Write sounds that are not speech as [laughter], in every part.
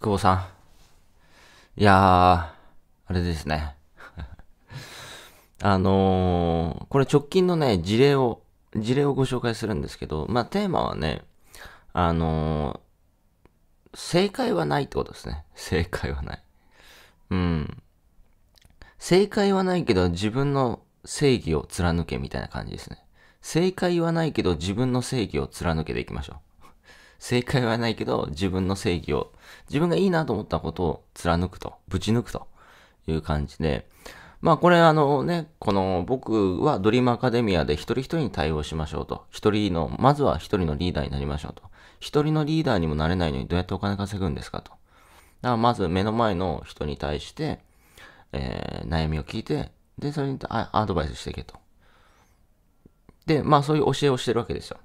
久保さん。いやー、あれですね。[laughs] あのー、これ直近のね、事例を、事例をご紹介するんですけど、まあ、テーマはね、あのー、正解はないってことですね。正解はない。うん。正解はないけど自分の正義を貫けみたいな感じですね。正解はないけど自分の正義を貫けでいきましょう。正解はないけど、自分の正義を、自分がいいなと思ったことを貫くと、ぶち抜くという感じで、まあこれあのね、この僕はドリームアカデミアで一人一人に対応しましょうと。一人の、まずは一人のリーダーになりましょうと。一人のリーダーにもなれないのにどうやってお金稼ぐんですかと。だからまず目の前の人に対して、えー、悩みを聞いて、で、それにアドバイスしていけと。で、まあそういう教えをしてるわけですよ。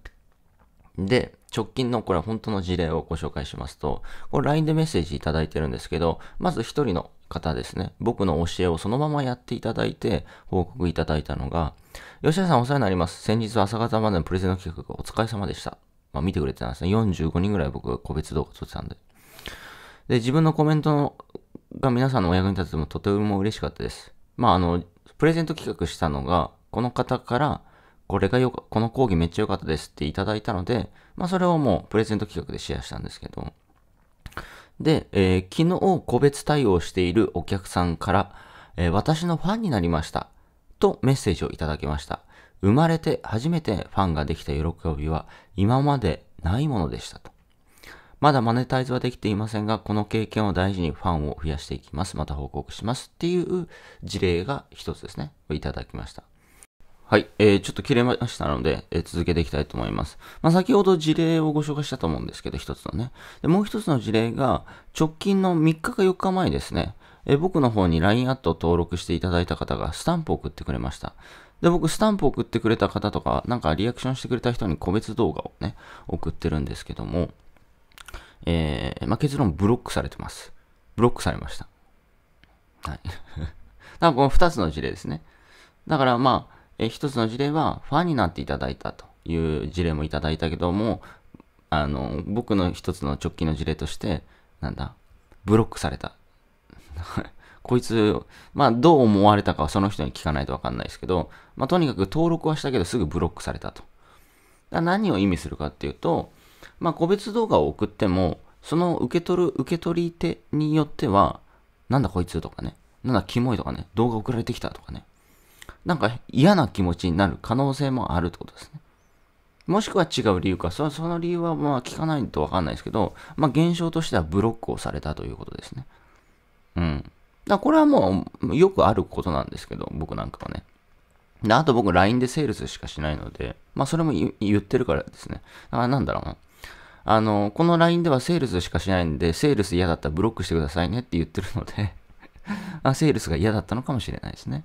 で、直近のこれ本当の事例をご紹介しますと、これ LINE でメッセージいただいてるんですけど、まず一人の方ですね、僕の教えをそのままやっていただいて報告いただいたのが、吉田さんお世話になります。先日朝方までのプレゼンの企画お疲れ様でした。まあ見てくれてたんですね。45人ぐらい僕個別動画撮ってたんで。で、自分のコメントが皆さんのお役に立つのもとても嬉しかったです。まああの、プレゼント企画したのが、この方から、これがよか、この講義めっちゃ良かったですっていただいたので、まあそれをもうプレゼント企画でシェアしたんですけど、で、えー、昨日個別対応しているお客さんから、えー、私のファンになりましたとメッセージをいただきました。生まれて初めてファンができた喜びは今までないものでしたと。まだマネタイズはできていませんが、この経験を大事にファンを増やしていきます。また報告します。っていう事例が一つですね。いただきました。はい、えー、ちょっと切れましたので、えー、続けていきたいと思います。まあ、先ほど事例をご紹介したと思うんですけど、一つのね。でもう一つの事例が、直近の3日か4日前ですね、えー、僕の方に LINE アットを登録していただいた方がスタンプを送ってくれました。で、僕、スタンプを送ってくれた方とか、なんかリアクションしてくれた人に個別動画をね、送ってるんですけども、えー、まあ、結論ブロックされてます。ブロックされました。はい。だ [laughs] からこの2つの事例ですね。だからまあ、え一つの事例はファンになっていただいたという事例もいただいたけども、あの、僕の一つの直近の事例として、なんだ、ブロックされた。[laughs] こいつ、まあどう思われたかはその人に聞かないとわかんないですけど、まあとにかく登録はしたけどすぐブロックされたと。だ何を意味するかっていうと、まあ個別動画を送っても、その受け取る受け取り手によっては、なんだこいつとかね、なんだキモいとかね、動画送られてきたとかね、なんか嫌な気持ちになる可能性もあるってことですね。もしくは違う理由か、その理由はまあ聞かないとわかんないですけど、まあ現象としてはブロックをされたということですね。うん。だこれはもうよくあることなんですけど、僕なんかはね。で、あと僕 LINE でセールスしかしないので、まあそれも言ってるからですね。だからなんだろうな。あの、この LINE ではセールスしかしないんで、セールス嫌だったらブロックしてくださいねって言ってるので [laughs] あ、セールスが嫌だったのかもしれないですね。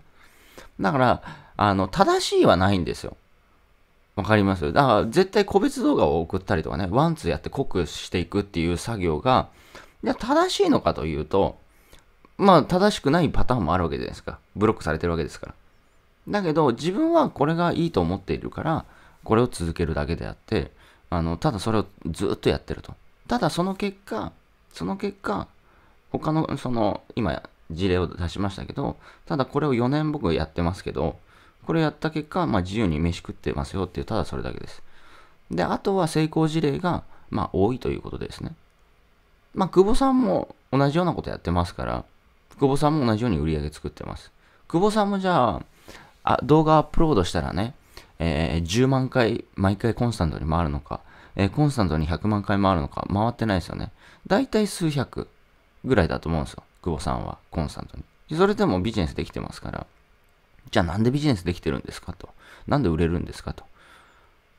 だから、あの、正しいはないんですよ。わかりますだから絶対個別動画を送ったりとかね、ワンツーやって濃くしていくっていう作業が、正しいのかというと、まあ正しくないパターンもあるわけじゃないですか。ブロックされてるわけですから。だけど自分はこれがいいと思っているから、これを続けるだけであって、あの、ただそれをずっとやってると。ただその結果、その結果、他の、その、今事例を出しましたけど、ただこれを4年僕やってますけど、これやった結果、まあ、自由に飯食ってますよっていう、ただそれだけです。で、あとは成功事例が、まあ、多いということですね。まあ、久保さんも同じようなことやってますから、久保さんも同じように売り上げ作ってます。久保さんもじゃあ、あ動画アップロードしたらね、えー、10万回、毎回コンスタントに回るのか、えー、コンスタントに100万回回るのか、回ってないですよね。だいたい数百ぐらいだと思うんですよ。久保さんはコンスタントに。それでもビジネスできてますから、じゃあなんでビジネスできてるんですかと。なんで売れるんですかと。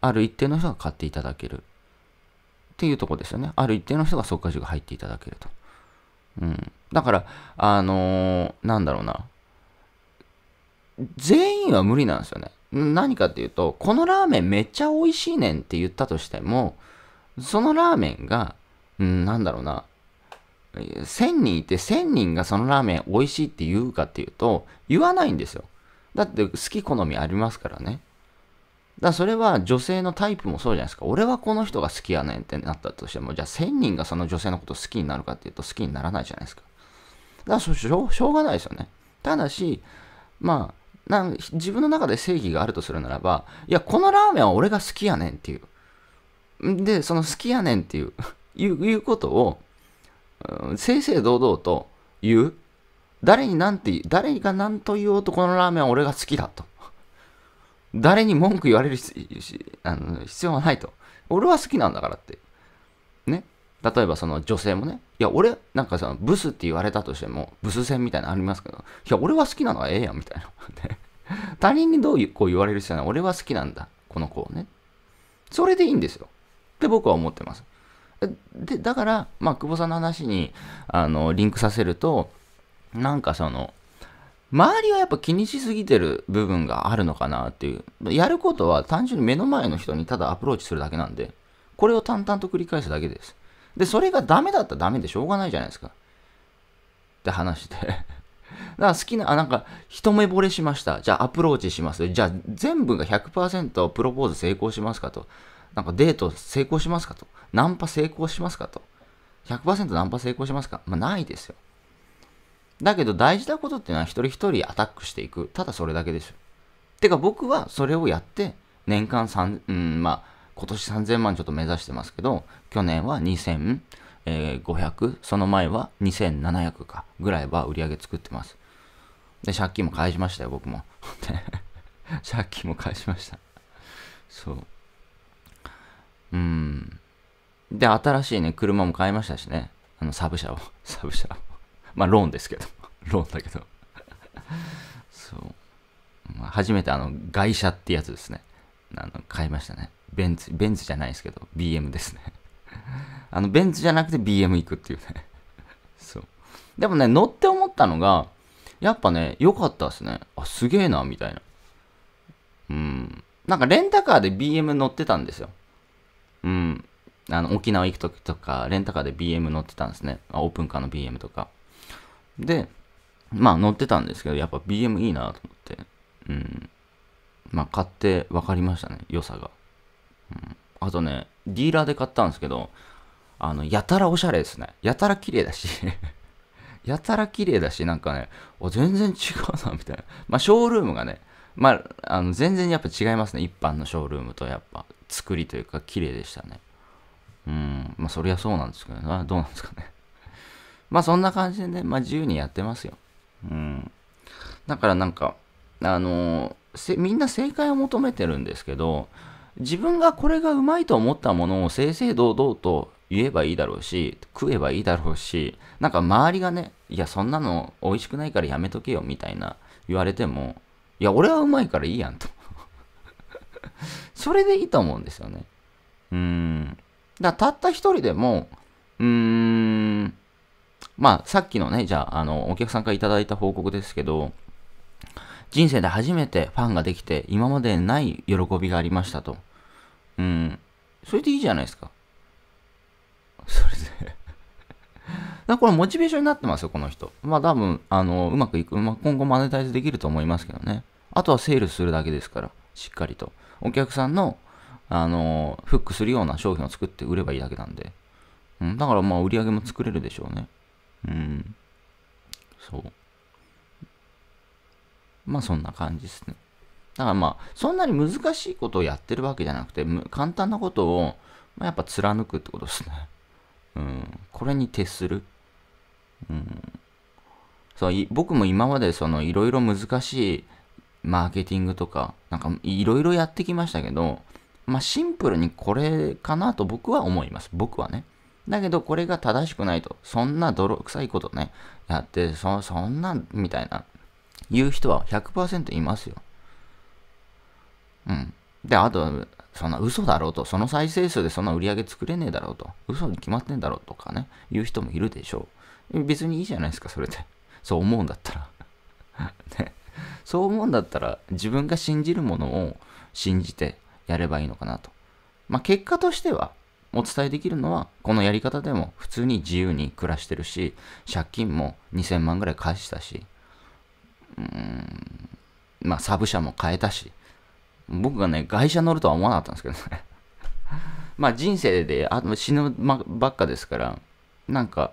ある一定の人が買っていただける。っていうとこですよね。ある一定の人が速稼が入っていただけると。うん。だから、あのー、なんだろうな。全員は無理なんですよね。何かっていうと、このラーメンめっちゃ美味しいねんって言ったとしても、そのラーメンが、うん、なんだろうな、1000人いて1000人がそのラーメン美味しいって言うかっていうと、言わないんですよ。だって好き好みありますからね。だそれは女性のタイプもそうじゃないですか。俺はこの人が好きやねんってなったとしても、じゃあ1000人がその女性のこと好きになるかっていうと好きにならないじゃないですか。だからしょしょうがないですよね。ただし、まあ、なん自分の中で正義があるとするならば、いや、このラーメンは俺が好きやねんっていう。で、その好きやねんっていうい [laughs] うことを、正々堂々と言う。誰に何て、誰が何と言おうとこのラーメンは俺が好きだと。誰に文句言われるあの必要はないと。俺は好きなんだからって。ね。例えばその女性もね、いや俺、なんかさ、ブスって言われたとしても、ブス戦みたいなのありますけど、いや俺は好きなのはええやんみたいな。他人にどうこう言われる必要ない。俺は好きなんだ。この子をね。それでいいんですよ。って僕は思ってます。で、だから、まあ、久保さんの話に、あの、リンクさせると、なんかその、周りはやっぱ気にしすぎてる部分があるのかなっていう。やることは単純に目の前の人にただアプローチするだけなんで、これを淡々と繰り返すだけです。で、それがダメだったらダメでしょうがないじゃないですか。って話でだから好きな、あ、なんか、一目惚れしました。じゃあアプローチします。じゃあ全部が100%プロポーズ成功しますかと。なんかデート成功しますかと。ナンパ成功しますかと。100%ナンパ成功しますかまあ、ないですよ。だけど大事なことっていうのは一人一人アタックしていく。ただそれだけですよ。てか僕はそれをやって、年間3、うん、まあ、今年3000万ちょっと目指してますけど、去年は2500、えその前は2700かぐらいは売り上げ作ってます。で、借金も返しましたよ、僕も。[laughs] 借金も返しました。そう。うん。で、新しいね、車も買いましたしね。あの、サブ車を。[laughs] サブ車を。まあ、ローンですけど。[laughs] ローンだけど。そう。まあ、初めてあの、外車ってやつですね。あの、買いましたね。ベンツ、ベンツじゃないですけど、BM ですね。[laughs] あの、ベンツじゃなくて BM 行くっていうね。そう。でもね、乗って思ったのが、やっぱね、良かったですね。あ、すげえな、みたいな。うん。なんかレンタカーで BM 乗ってたんですよ。うん、あの沖縄行く時とか、レンタカーで BM 乗ってたんですね。オープンカーの BM とか。で、まあ乗ってたんですけど、やっぱ BM いいなと思って、うん。まあ買って分かりましたね、良さが。うん、あとね、ディーラーで買ったんですけど、あの、やたらおしゃれですね。やたら綺麗だし [laughs] やたら綺麗だし、なんかね、お、全然違うな、みたいな。まあ、ショールームがね、まあ、あの、全然やっぱ違いますね。一般のショールームとやっぱ。作りというか綺麗でしたね。うん、まあそりゃそうなんですけど、ね、[laughs] どうなんですかね。[laughs] まあそんな感じでね、まあ自由にやってますよ。うん。だからなんか、あのみんな正解を求めてるんですけど、自分がこれがうまいと思ったものを正々堂々と言えばいいだろうし、食えばいいだろうし、なんか周りがね、いや、そんなの美味しくないからやめとけよみたいな言われても、いや、俺はうまいからいいやんと。[laughs] それでいいと思うんですよね。うん。だたった一人でも、うーん、まあ、さっきのね、じゃあ、あの、お客さんからいただいた報告ですけど、人生で初めてファンができて、今までない喜びがありましたと。うん。それでいいじゃないですか。それでだからこれモチベーションになってますよ、この人。まあ多分、あの、うまくいく、まあ、今後マネタイズできると思いますけどね。あとはセールするだけですから、しっかりと。お客さんの、あのフックするような商品を作って売ればいいだけなんで。うん、だからまあ売り上げも作れるでしょうね。うん。そう。まあそんな感じですね。だからまあ、そんなに難しいことをやってるわけじゃなくて、簡単なことを、まあ、やっぱ貫くってことですね。うん。これに徹する。うん。そう、僕も今までその、いろいろ難しいマーケティングとか、なんかいろいろやってきましたけど、まあシンプルにこれかなと僕は思います。僕はね。だけどこれが正しくないと、そんな泥臭いことね、やって、そそんな、みたいな、言う人は100%いますよ。うん。で、あと、そんな嘘だろうと、その再生数でそんな売り上げ作れねえだろうと、嘘に決まってんだろうとかね、言う人もいるでしょう。別にいいじゃないですか、それで。そう思うんだったら。[laughs] ね。そう思うんだったら自分が信じるものを信じてやればいいのかなと。まあ、結果としてはお伝えできるのはこのやり方でも普通に自由に暮らしてるし借金も2000万ぐらい返したしうーんまあサブ車も変えたし僕がね外車乗るとは思わなかったんですけどね [laughs] まあ人生で死ぬばっかですからなんか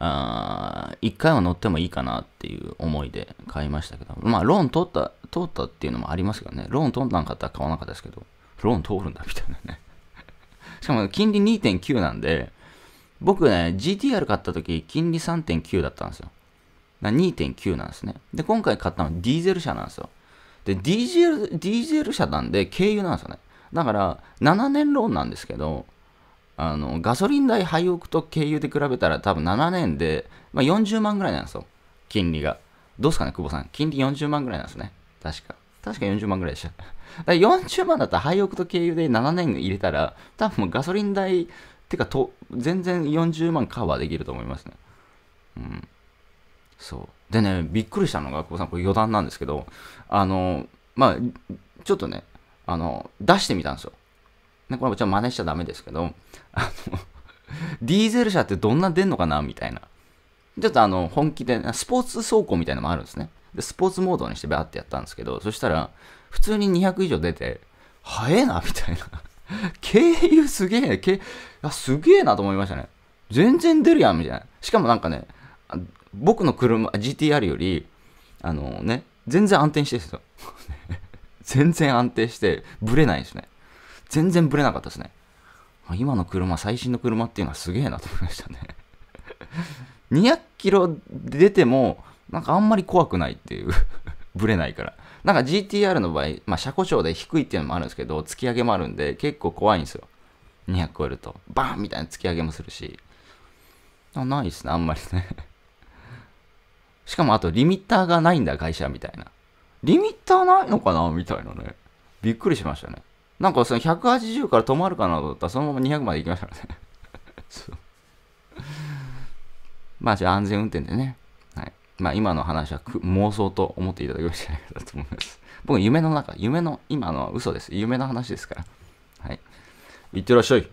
あ1回は乗ってもいいかなっていう思いで買いましたけど、まあ、ローン取った、通ったっていうのもありますけどね、ローン通らなかったら買わなかったですけど、ローン通るんだみたいなね。[laughs] しかも金利2.9なんで、僕ね、GTR 買った時、金利3.9だったんですよ。2.9なんですね。で、今回買ったのはディーゼル車なんですよ。で、ディーゼル、ディーゼル車なんで、軽油なんですよね。だから、7年ローンなんですけど、あのガソリン代、廃屋と軽油で比べたら多分7年で、まあ、40万ぐらいなんですよ、金利が。どうですかね、久保さん。金利40万ぐらいなんですね。確か。確か40万ぐらいでした。40 [laughs] 万だったら廃屋と軽油で7年入れたら、多分ガソリン代、ってかと、全然40万カバーできると思いますね。うん。そう。でね、びっくりしたのが、久保さん、これ余談なんですけど、あの、まあ、ちょっとね、あの、出してみたんですよ。ね、これもちろ真似しちゃダメですけど、あの、ディーゼル車ってどんな出んのかなみたいな。ちょっとあの、本気で、スポーツ走行みたいなのもあるんですね。で、スポーツモードにしてバーってやったんですけど、そしたら、普通に200以上出て、早えなみたいな。軽 [laughs] 油すげえけあすげえなと思いましたね。全然出るやんみたいな。しかもなんかね、僕の車、GTR より、あのね、全然安定してるんですよ。[laughs] 全然安定して、ぶれないですね。全然ブレなかったですね。今の車、最新の車っていうのはすげえなと思いましたね。200 [laughs] キロ出ても、なんかあんまり怖くないっていう [laughs] ブレないから。なんか GTR の場合、まあ、車庫調で低いっていうのもあるんですけど、突き上げもあるんで、結構怖いんですよ。200超えると。バーンみたいな突き上げもするし。あないですね、あんまりね [laughs] しかも、あと、リミッターがないんだ、会社みたいな。リミッターないのかなみたいなね。びっくりしましたね。なんかその180から止まるかなと思ったら、そのまま200まで行きましたからね [laughs] まあ、じゃあ安全運転でね。はい。まあ、今の話は妄想と思っていただけるじゃないかと思います。[laughs] 僕、夢の中、夢の、今のは嘘です。夢の話ですから。はい。いってらっしゃい。